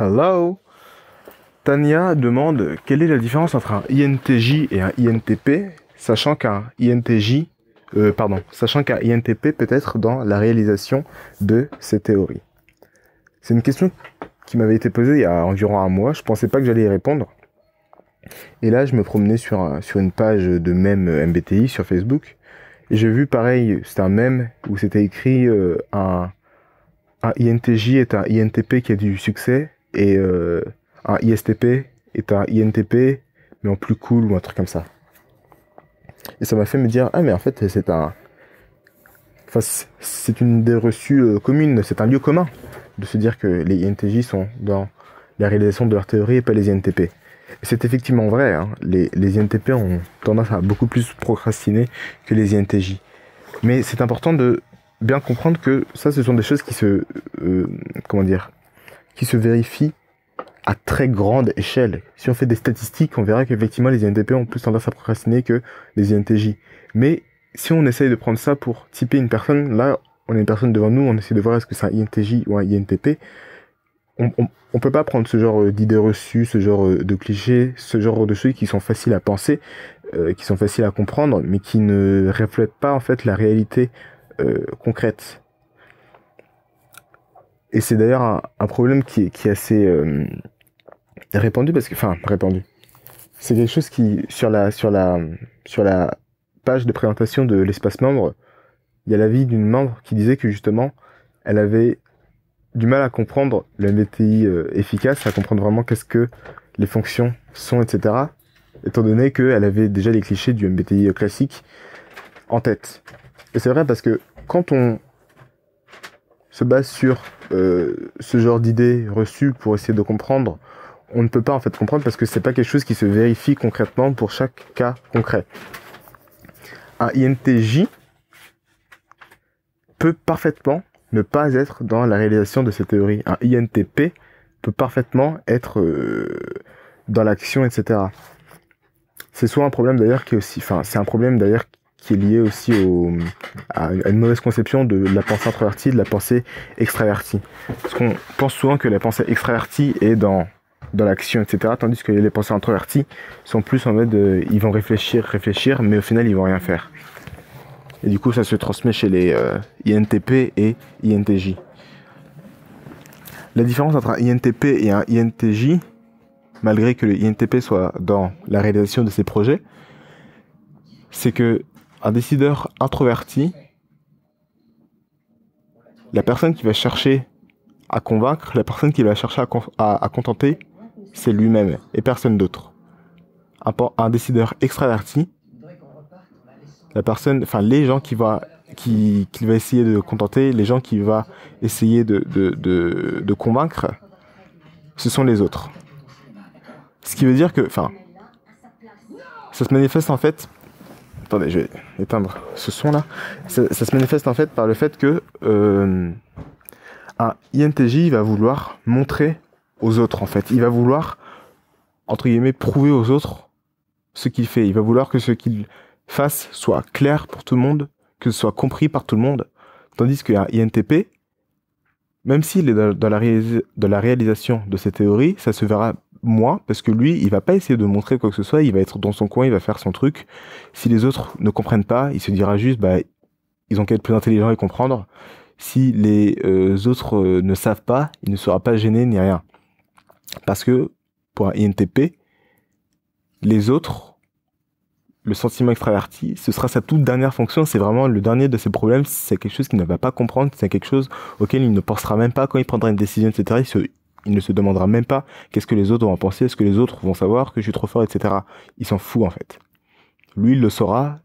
Hello Tania demande quelle est la différence entre un INTJ et un INTP, sachant qu'un INTJ, euh, pardon, sachant qu'un INTP peut être dans la réalisation de ces théories. C'est une question qui m'avait été posée il y a environ un mois. Je pensais pas que j'allais y répondre. Et là, je me promenais sur, sur une page de mème euh, MBTI sur Facebook. Et j'ai vu pareil, c'est un mème où c'était écrit euh, un INTJ est un INTP qui a du succès et euh, un ISTP est un INTP, mais en plus cool ou un truc comme ça. Et ça m'a fait me dire, ah mais en fait c'est un... Enfin, c'est une des reçues euh, communes, c'est un lieu commun de se dire que les INTJ sont dans la réalisation de leur théorie et pas les INTP. C'est effectivement vrai, hein. les, les, INTP ont tendance à beaucoup plus procrastiner que les INTJ. Mais c'est important de bien comprendre que ça, ce sont des choses qui se... Euh, comment dire qui se vérifie à très grande échelle. Si on fait des statistiques, on verra qu'effectivement les INTP ont plus tendance à procrastiner que les INTJ. Mais si on essaye de prendre ça pour typer une personne, là, on a une personne devant nous, on essaie de voir est-ce que c'est un INTJ ou un INTP. On, on, peut pas prendre ce genre euh, d'idées reçues, ce genre euh, de clichés, ce genre de choses qui sont faciles à penser, euh, qui sont faciles à comprendre, mais qui ne reflètent pas en fait la réalité concrète. Et c'est d'ailleurs un, problème qui est, assez euh, répandu parce que, enfin, répandu. C'est quelque chose qui, sur la, sur la, sur la page de présentation de l'espace membre, il y a l'avis d'une membre qui disait que justement, elle avait du mal à comprendre le MBTI euh, efficace, à comprendre vraiment qu'est-ce que les fonctions sont, etc. Étant donné qu'elle avait déjà les clichés du MBTI euh, classique en tête. Et c'est vrai parce que quand on se base sur euh, ce genre d'idées reçues pour essayer de comprendre, on ne peut pas en fait comprendre parce que c'est pas quelque chose qui se vérifie concrètement pour chaque cas concret. Un INTJ peut parfaitement ne pas être dans la réalisation de cette théorie. Un INTP peut parfaitement être euh, dans l'action, etc. C'est soit un problème d'ailleurs qui est aussi, enfin, c'est un problème d'ailleurs qui est lié aussi à une mauvaise conception de la pensée introvertie, de la pensée extravertie. Parce qu'on pense souvent que la pensée extravertie est dans, dans l'action, etc. Tandis que les pensées introverties sont plus en mode euh, ils vont réfléchir, réfléchir, mais au final ils vont rien faire. Et du coup, ça se transmet chez les euh, INTP et INTJ. La différence entre un INTP et un INTJ, malgré que le INTP soit dans la réalisation de ses projets, c'est que un décideur introverti, la personne qui va chercher à convaincre, la personne qui va chercher à, à, contenter, c'est lui-même et personne d'autre. Un, décideur extraverti, la personne, enfin les gens qui va qui, va essayer de contenter, les gens qui va essayer de, de convaincre, ce sont les autres. Ce qui veut dire que, enfin, ça se manifeste en fait Attendez, je vais éteindre ce son-là. Ça, se manifeste en fait par le fait que euh, un INTJ va vouloir montrer aux autres en fait. Il va vouloir, entre guillemets, prouver aux autres ce qu'il fait. Il va vouloir que ce qu'il fasse soit clair pour tout le monde, que ce soit compris par tout le monde. Tandis qu'un INTP, même s'il est dans la, dans la réalisation de ses théories, ça se verra moi, parce que lui, il va pas essayer de montrer quoi que ce soit. Il va être dans son coin, il va faire son truc. Si les autres ne comprennent pas, il se dira juste, bah, ils ont qu'à être plus intelligents et comprendre. Si les euh, autres euh, ne savent pas, il ne sera pas gêné ni rien. Parce que pour un INTP, les autres, le sentiment extraverti, ce sera sa toute dernière fonction. C'est vraiment le dernier de ses problèmes. C'est quelque chose qu'il ne va pas comprendre. C'est quelque chose auquel il ne pensera même pas quand il prendra une décision, etc. Il ne se demandera même pas qu'est-ce que les autres vont en penser, est-ce que les autres vont savoir que je suis trop fort, etc. Il s'en fout en fait. Lui, il le saura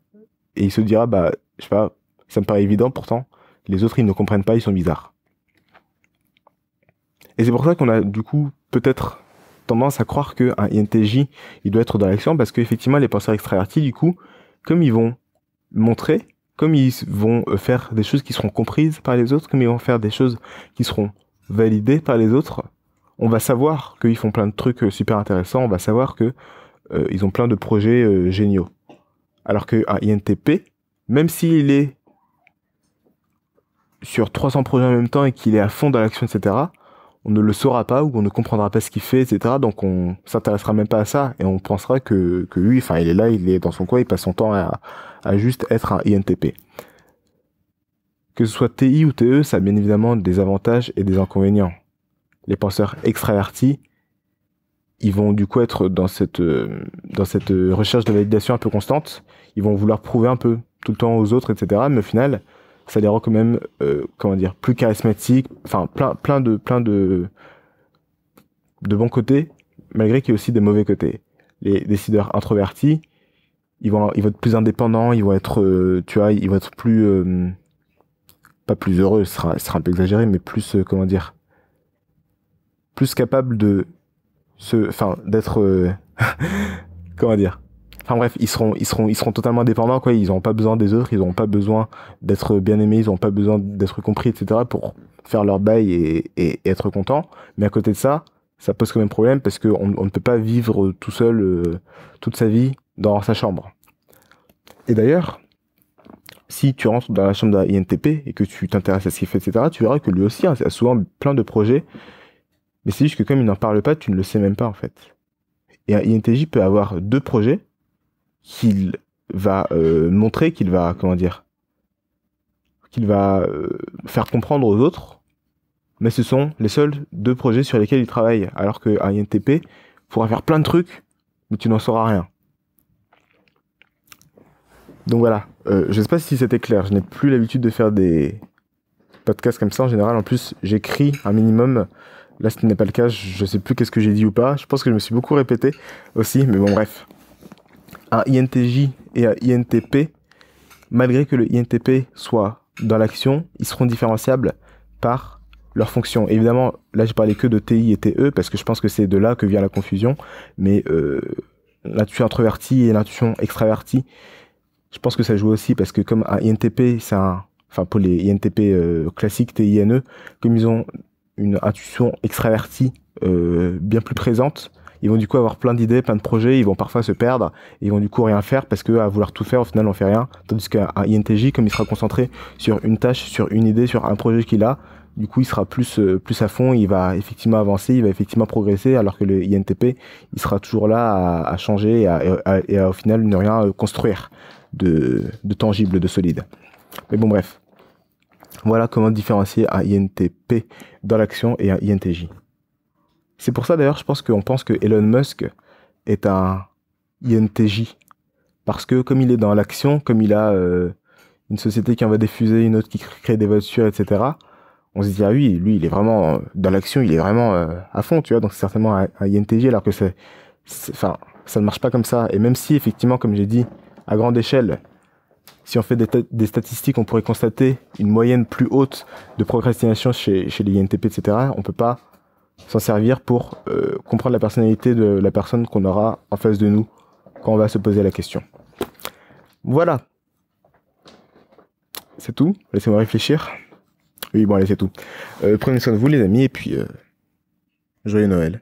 et il se dira, bah, je sais pas, ça me paraît évident, pourtant, les autres, ils ne comprennent pas, ils sont bizarres. Et c'est pour ça qu'on a du coup peut-être tendance à croire qu'un INTJ, il doit être dans l'action, parce qu'effectivement, les penseurs extravertis, du coup, comme ils vont montrer, comme ils vont euh, faire des choses qui seront comprises par les autres, comme ils vont faire des choses qui seront validées par les autres, on va savoir qu'ils font plein de trucs euh, super intéressants, on va savoir qu'ils euh, ont plein de projets euh, géniaux. Alors qu'un INTP, même s'il est sur 300 projets en même temps et qu'il est à fond dans l'action, etc., on ne le saura pas ou on ne comprendra pas ce qu'il fait, etc. Donc on s'intéressera même pas à ça et on pensera que, lui, enfin, il est là, il est dans son coin, il passe son temps à, à juste être un INTP. Que ce soit TI ou TE, ça a bien évidemment des avantages et des inconvénients les penseurs extravertis, ils vont du coup être dans cette, euh, dans cette euh, recherche de validation un peu constante. Ils vont vouloir prouver un peu tout le temps aux autres, etc. Mais au final, ça les rend quand même, euh, comment dire, plus charismatiques. Enfin, plein, plein de, plein de, de bons côtés, malgré qu'il y ait aussi des mauvais côtés. Les décideurs introvertis, ils vont, ils vont être plus indépendants, ils vont être, tu vois, ils vont être plus, pas plus heureux, ce sera, ce sera un peu exagéré, mais plus, comment dire, plus capable de se, enfin, d'être, euh, comment dire. Enfin bref, ils seront, ils seront, ils seront totalement indépendants quoi. Ils n'ont pas besoin des autres, ils n'ont pas besoin d'être bien aimés, ils n'ont pas besoin d'être compris, etc. pour faire leur bail et, être contents. Mais à côté de ça, ça pose quand même problème parce qu'on ne peut pas vivre tout seul euh, toute sa vie dans sa chambre. Et d'ailleurs, si tu rentres dans la chambre d'un INTP et que tu t'intéresses à ce qu'il fait, etc., tu verras que lui aussi hein, a souvent plein de projets mais c'est juste que comme il n'en parle pas, tu ne le sais même pas en fait. Et un euh, INTJ peut avoir deux projets qu'il va euh, montrer, qu'il va, comment dire, qu'il va euh, faire comprendre aux autres, mais ce sont les seuls deux projets sur lesquels il travaille. Alors qu'un INTP pourra faire plein de trucs, mais tu n'en sauras rien. Donc voilà, je ne sais pas si c'était clair, je n'ai plus l'habitude de faire des podcasts comme ça en général. En plus, j'écris un minimum Là, ce n'est pas le cas, je ne sais plus qu'est-ce que j'ai dit ou pas. Je pense que je me suis beaucoup répété aussi, mais bon, bref. Un INTJ et un INTP, malgré que le INTP soit dans l'action, ils seront différenciables par leur fonction. Évidemment, là, j'ai parlé que de TI et TE, parce que je pense que c'est de là que vient la confusion, mais euh, l'intuition introvertie et l'intuition extravertie, je pense que ça joue aussi, parce que comme un INTP, c'est un... Enfin, pour les INTP euh, classiques, TINE, comme ils ont une intuition extravertie euh, bien plus présente. Ils vont du coup avoir plein d'idées, plein de projets, ils vont parfois se perdre, ils vont du coup rien faire parce que à vouloir tout faire, au final, on fait rien. Tandis qu'un INTJ, comme il sera concentré sur une tâche, sur une idée, sur un projet qu'il a, du coup, il sera plus, euh, plus à fond, il va effectivement avancer, il va effectivement progresser, alors que le INTP, il sera toujours là à, changer et, au final ne rien euh, construire de, de tangible, de solide. Mais bon, bref. Voilà comment différencier un INTP dans l'action et un INTJ. C'est pour ça d'ailleurs, je pense qu'on pense que Elon Musk est un INTJ. Parce que comme il est dans l'action, comme il a euh, une société qui en va des une autre qui crée des voitures, etc., on se dit, ah oui, lui, il est vraiment dans l'action, il est vraiment euh, à fond, tu vois, donc c'est certainement un, un, INTJ, alors que c'est, enfin, ça ne marche pas comme ça. Et même si, effectivement, comme j'ai dit, à grande échelle, si on fait des, statistiques, on pourrait constater une moyenne plus haute de procrastination chez, les INTP, etc. On peut pas s'en servir pour euh, comprendre la personnalité de la personne qu'on aura en face de nous quand on va se poser la question. Voilà. C'est tout. Laissez-moi réfléchir. Oui, bon, allez, c'est tout. Euh, prenez soin de vous, les amis, et puis euh, joyeux Noël.